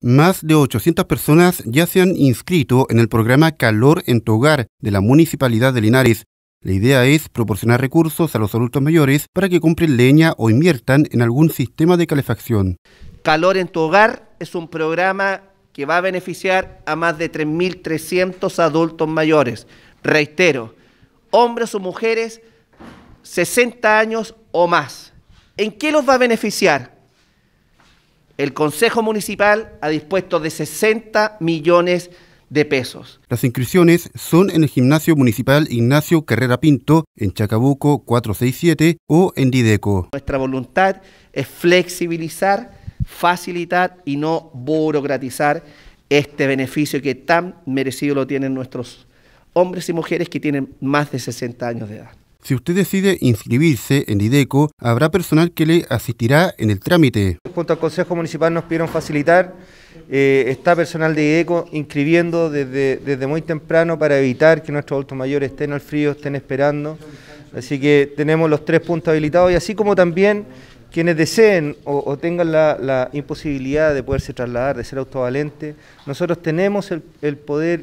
Más de 800 personas ya se han inscrito en el programa Calor en tu hogar de la Municipalidad de Linares. La idea es proporcionar recursos a los adultos mayores para que compren leña o inviertan en algún sistema de calefacción. Calor en tu hogar es un programa que va a beneficiar a más de 3.300 adultos mayores. Reitero, hombres o mujeres 60 años o más. ¿En qué los va a beneficiar? El Consejo Municipal ha dispuesto de 60 millones de pesos. Las inscripciones son en el Gimnasio Municipal Ignacio Carrera Pinto, en Chacabuco 467 o en Dideco. Nuestra voluntad es flexibilizar, facilitar y no burocratizar este beneficio que tan merecido lo tienen nuestros hombres y mujeres que tienen más de 60 años de edad. Si usted decide inscribirse en IDECO, habrá personal que le asistirá en el trámite. Junto al Consejo Municipal nos pidieron facilitar, eh, está personal de IDECO inscribiendo desde, desde muy temprano para evitar que nuestros adultos mayores estén al frío, estén esperando. Así que tenemos los tres puntos habilitados y así como también quienes deseen o, tengan la, imposibilidad de poderse trasladar, de ser autovalente. nosotros tenemos el, el poder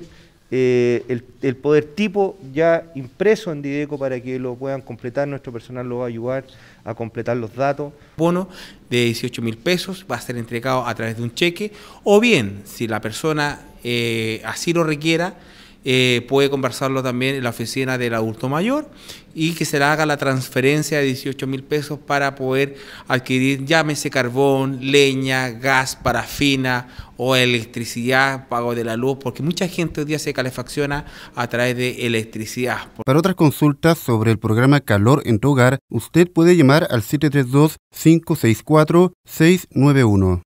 eh, el, poder tipo ya impreso en Dideco para que lo puedan completar. Nuestro personal lo va a ayudar a completar los datos. Bono de 18 mil pesos va a ser entregado a través de un cheque o bien, si la persona eh, así lo requiera, eh, puede conversarlo también en la oficina del adulto mayor y que se le haga la transferencia de 18 mil pesos para poder adquirir, llámese carbón, leña, gas, parafina o electricidad, pago de la luz, porque mucha gente hoy día se calefacciona a través de electricidad. Para otras consultas sobre el programa Calor en tu hogar, usted puede llamar al 732-564-691.